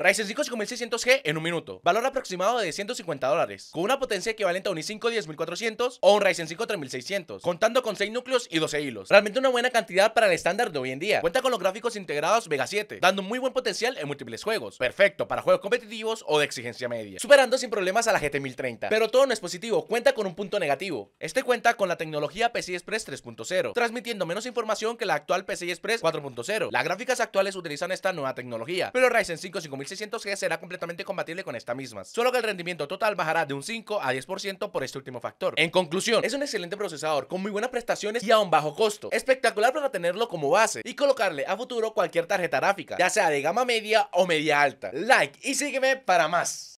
Ryzen 5 5600G en un minuto. Valor aproximado de 150 dólares. Con una potencia equivalente a un i5 10400 o un Ryzen 5 3600. Contando con 6 núcleos y 12 hilos. Realmente una buena cantidad para el estándar de hoy en día. Cuenta con los gráficos integrados Vega 7. Dando muy buen potencial en múltiples juegos. Perfecto para juegos competitivos o de exigencia media. Superando sin problemas a la GT 1030. Pero todo no es positivo. Cuenta con un punto negativo. Este cuenta con la tecnología PCI Express 3.0. Transmitiendo menos información que la actual PCI Express 4.0. Las gráficas actuales utilizan esta nueva tecnología. Pero Ryzen 5 5600G 600 g será completamente compatible con esta mismas, solo que el rendimiento total bajará de un 5 a 10% por este último factor. En conclusión, es un excelente procesador con muy buenas prestaciones y a un bajo costo, espectacular para tenerlo como base y colocarle a futuro cualquier tarjeta gráfica, ya sea de gama media o media alta. Like y sígueme para más.